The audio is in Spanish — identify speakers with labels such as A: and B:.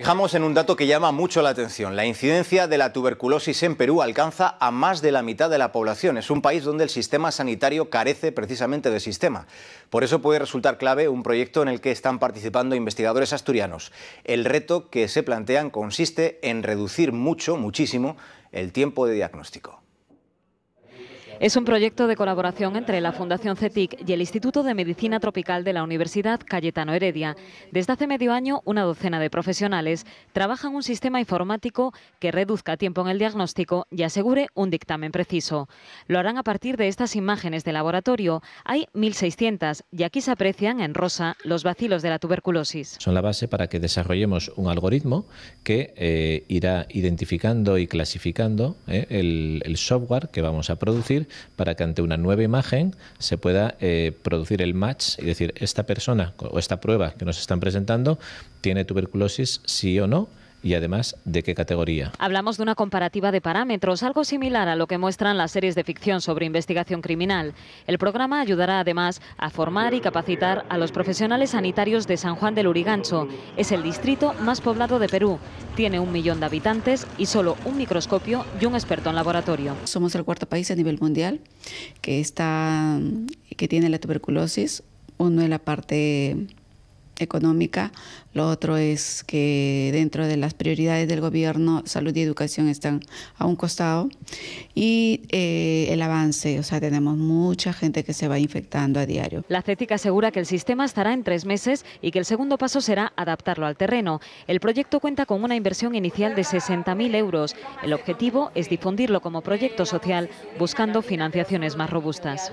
A: Fijamos en un dato que llama mucho la atención. La incidencia de la tuberculosis en Perú alcanza a más de la mitad de la población. Es un país donde el sistema sanitario carece precisamente de sistema. Por eso puede resultar clave un proyecto en el que están participando investigadores asturianos. El reto que se plantean consiste en reducir mucho, muchísimo, el tiempo de diagnóstico.
B: Es un proyecto de colaboración entre la Fundación CETIC y el Instituto de Medicina Tropical de la Universidad Cayetano Heredia. Desde hace medio año, una docena de profesionales trabajan un sistema informático que reduzca tiempo en el diagnóstico y asegure un dictamen preciso. Lo harán a partir de estas imágenes de laboratorio. Hay 1.600 y aquí se aprecian en rosa los vacilos de la tuberculosis.
C: Son la base para que desarrollemos un algoritmo que eh, irá identificando y clasificando eh, el software que vamos a producir para que ante una nueva imagen se pueda eh, producir el match y decir, esta persona o esta prueba que nos están presentando tiene tuberculosis, sí o no y además de qué categoría.
B: Hablamos de una comparativa de parámetros, algo similar a lo que muestran las series de ficción sobre investigación criminal. El programa ayudará además a formar y capacitar a los profesionales sanitarios de San Juan del Urigancho. Es el distrito más poblado de Perú. Tiene un millón de habitantes y solo un microscopio y un experto en laboratorio.
D: Somos el cuarto país a nivel mundial que, está, que tiene la tuberculosis uno en la parte económica. Lo otro es que dentro de las prioridades del gobierno, salud y educación están a un costado. Y eh, el avance, o sea, tenemos mucha gente que se va infectando a diario.
B: La CETIC asegura que el sistema estará en tres meses y que el segundo paso será adaptarlo al terreno. El proyecto cuenta con una inversión inicial de 60.000 euros. El objetivo es difundirlo como proyecto social, buscando financiaciones más robustas.